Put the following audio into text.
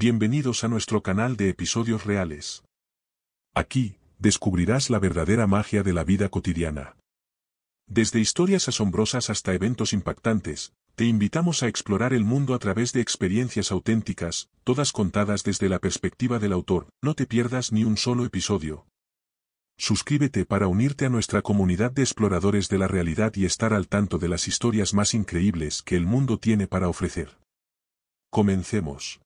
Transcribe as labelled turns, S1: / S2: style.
S1: Bienvenidos a nuestro canal de episodios reales. Aquí, descubrirás la verdadera magia de la vida cotidiana. Desde historias asombrosas hasta eventos impactantes, te invitamos a explorar el mundo a través de experiencias auténticas, todas contadas desde la perspectiva del autor. No te pierdas ni un solo episodio. Suscríbete para unirte a nuestra comunidad de exploradores de la realidad y estar al tanto de las historias más increíbles que el mundo tiene para ofrecer. Comencemos.